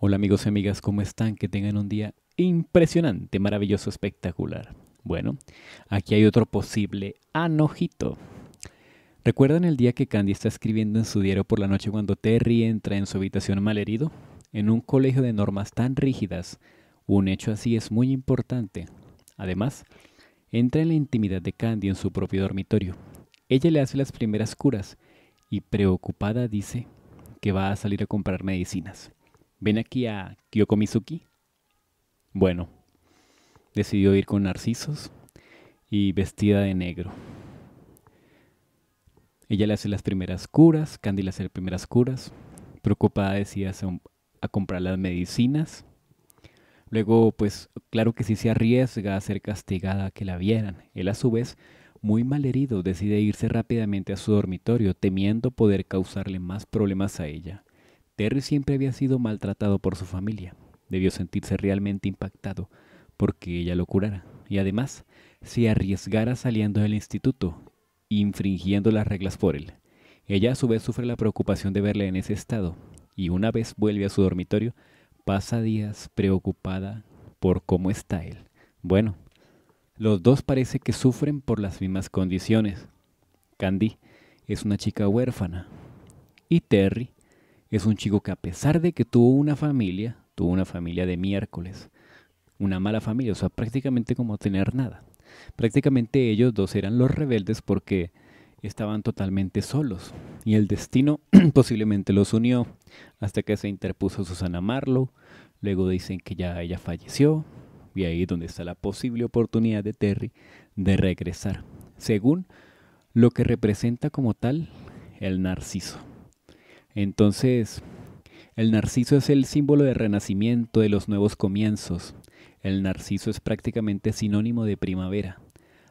Hola amigos y amigas, ¿cómo están? Que tengan un día impresionante, maravilloso, espectacular. Bueno, aquí hay otro posible anojito. ¿Recuerdan el día que Candy está escribiendo en su diario por la noche cuando Terry entra en su habitación malherido? En un colegio de normas tan rígidas, un hecho así es muy importante. Además, entra en la intimidad de Candy en su propio dormitorio. Ella le hace las primeras curas y preocupada dice que va a salir a comprar medicinas ven aquí a Kyokomizuki. Bueno, decidió ir con narcisos y vestida de negro. Ella le hace las primeras curas, Candy le hace las primeras curas. Preocupada decide a comprar las medicinas. Luego, pues claro que sí se arriesga a ser castigada a que la vieran. Él a su vez, muy mal herido, decide irse rápidamente a su dormitorio, temiendo poder causarle más problemas a ella. Terry siempre había sido maltratado por su familia. Debió sentirse realmente impactado porque ella lo curara y además se arriesgara saliendo del instituto, infringiendo las reglas por él. Ella a su vez sufre la preocupación de verle en ese estado y una vez vuelve a su dormitorio pasa días preocupada por cómo está él. Bueno, los dos parece que sufren por las mismas condiciones. Candy es una chica huérfana y Terry es un chico que a pesar de que tuvo una familia, tuvo una familia de miércoles, una mala familia, o sea, prácticamente como tener nada. Prácticamente ellos dos eran los rebeldes porque estaban totalmente solos y el destino posiblemente los unió hasta que se interpuso Susana Marlowe, luego dicen que ya ella falleció y ahí es donde está la posible oportunidad de Terry de regresar, según lo que representa como tal el narciso. Entonces, el narciso es el símbolo de renacimiento, de los nuevos comienzos. El narciso es prácticamente sinónimo de primavera.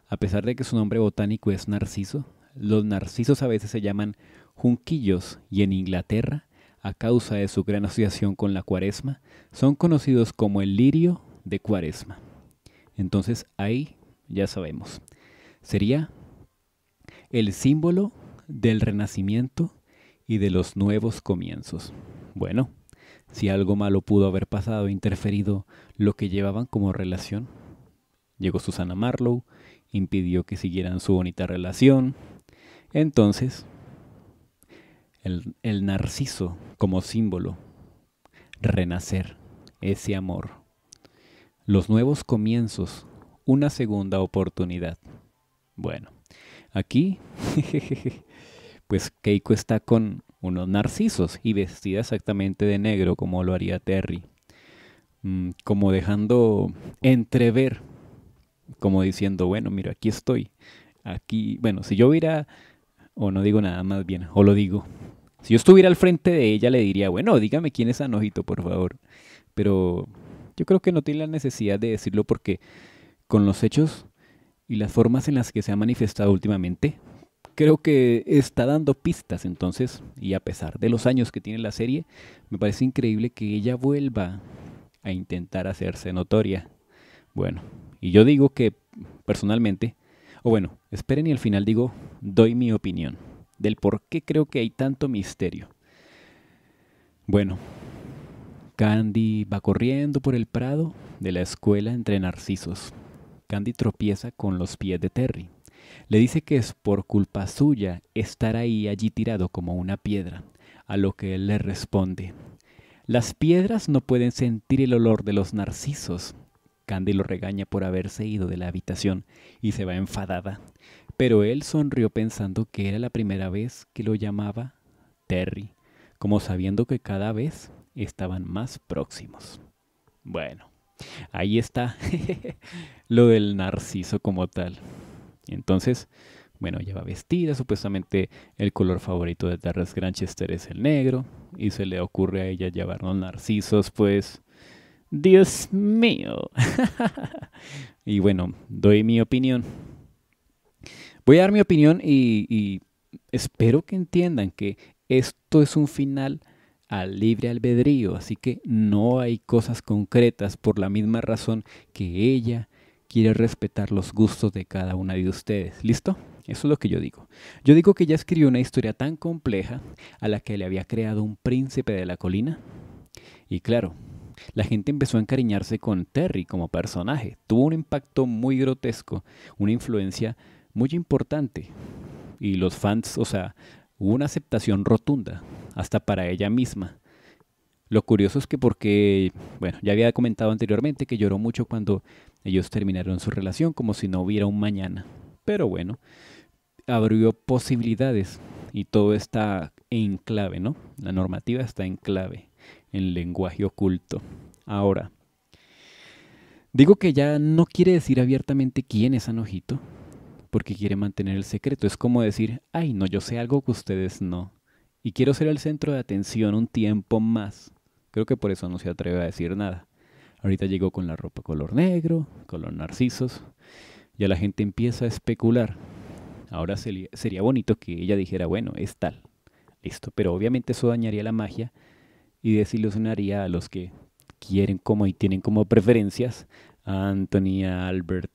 A pesar de que su nombre botánico es narciso, los narcisos a veces se llaman junquillos y en Inglaterra, a causa de su gran asociación con la cuaresma, son conocidos como el lirio de cuaresma. Entonces ahí ya sabemos. Sería el símbolo del renacimiento y de los nuevos comienzos. Bueno, si algo malo pudo haber pasado e interferido lo que llevaban como relación. Llegó Susana Marlowe, impidió que siguieran su bonita relación. Entonces, el, el narciso como símbolo, renacer, ese amor, los nuevos comienzos, una segunda oportunidad. Bueno, aquí pues Keiko está con unos narcisos y vestida exactamente de negro como lo haría Terry, mm, como dejando entrever, como diciendo, bueno, mira, aquí estoy, aquí, bueno, si yo hubiera, o no digo nada más bien, o lo digo, si yo estuviera al frente de ella le diría, bueno, dígame quién es Anojito, por favor, pero yo creo que no tiene la necesidad de decirlo porque con los hechos y las formas en las que se ha manifestado últimamente, creo que está dando pistas entonces, y a pesar de los años que tiene la serie, me parece increíble que ella vuelva a intentar hacerse notoria. Bueno, y yo digo que personalmente, o bueno, esperen y al final digo, doy mi opinión del por qué creo que hay tanto misterio. Bueno, Candy va corriendo por el prado de la escuela entre narcisos. Candy tropieza con los pies de Terry. Le dice que es por culpa suya estar ahí allí tirado como una piedra, a lo que él le responde, las piedras no pueden sentir el olor de los narcisos. Candy lo regaña por haberse ido de la habitación y se va enfadada, pero él sonrió pensando que era la primera vez que lo llamaba Terry, como sabiendo que cada vez estaban más próximos. Bueno, ahí está lo del narciso como tal. Entonces, bueno, lleva va vestida, supuestamente el color favorito de Terrence Granchester es el negro, y se le ocurre a ella llevar los narcisos, pues, Dios mío. y bueno, doy mi opinión. Voy a dar mi opinión y, y, espero que entiendan que esto es un final al libre albedrío, así que no hay cosas concretas por la misma razón que ella quiere respetar los gustos de cada una de ustedes. ¿Listo? Eso es lo que yo digo. Yo digo que ella escribió una historia tan compleja a la que le había creado un príncipe de la colina. Y claro, la gente empezó a encariñarse con Terry como personaje. Tuvo un impacto muy grotesco, una influencia muy importante. Y los fans, o sea, hubo una aceptación rotunda, hasta para ella misma. Lo curioso es que porque, bueno, ya había comentado anteriormente que lloró mucho cuando ellos terminaron su relación, como si no hubiera un mañana. Pero bueno, abrió posibilidades y todo está en clave, ¿no? La normativa está en clave, en lenguaje oculto. Ahora, digo que ya no quiere decir abiertamente quién es Anojito, porque quiere mantener el secreto. Es como decir, ay, no, yo sé algo que ustedes no y quiero ser el centro de atención un tiempo más. Creo que por eso no se atreve a decir nada. Ahorita llegó con la ropa color negro, color narcisos. Ya la gente empieza a especular. Ahora sería bonito que ella dijera, bueno, es tal. Listo. Pero obviamente eso dañaría la magia y desilusionaría a los que quieren como y tienen como preferencias a Anthony, Albert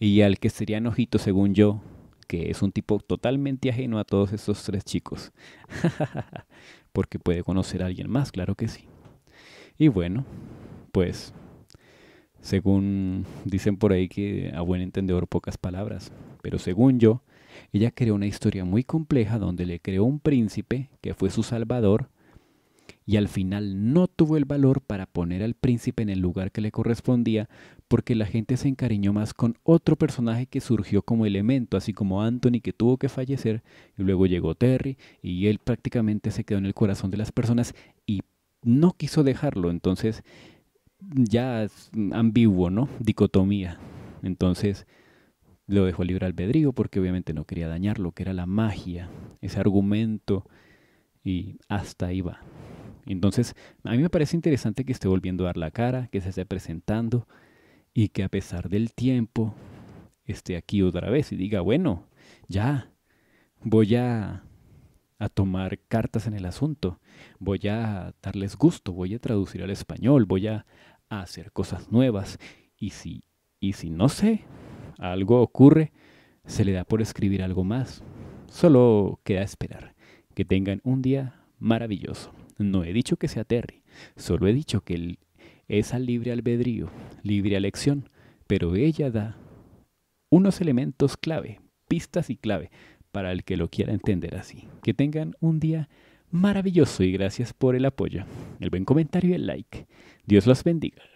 y al que sería enojito según yo, que es un tipo totalmente ajeno a todos estos tres chicos. porque puede conocer a alguien más, claro que sí. Y bueno, pues, según dicen por ahí que a buen entendedor pocas palabras, pero según yo, ella creó una historia muy compleja donde le creó un príncipe que fue su salvador y al final no tuvo el valor para poner al príncipe en el lugar que le correspondía porque la gente se encariñó más con otro personaje que surgió como elemento, así como Anthony que tuvo que fallecer, y luego llegó Terry, y él prácticamente se quedó en el corazón de las personas y no quiso dejarlo, entonces ya es ambiguo, ¿no? Dicotomía. Entonces lo dejó libre albedrío porque obviamente no quería dañarlo, que era la magia, ese argumento, y hasta ahí va. Entonces, a mí me parece interesante que esté volviendo a dar la cara, que se esté presentando, y que a pesar del tiempo esté aquí otra vez y diga, bueno, ya, voy a, a tomar cartas en el asunto, voy a darles gusto, voy a traducir al español, voy a, hacer cosas nuevas y si, y si no sé, algo ocurre, se le da por escribir algo más. Solo queda esperar. Que tengan un día maravilloso. No he dicho que sea Terry, solo he dicho que el es al libre albedrío, libre elección, pero ella da unos elementos clave, pistas y clave, para el que lo quiera entender así. Que tengan un día maravilloso y gracias por el apoyo, el buen comentario y el like. Dios los bendiga.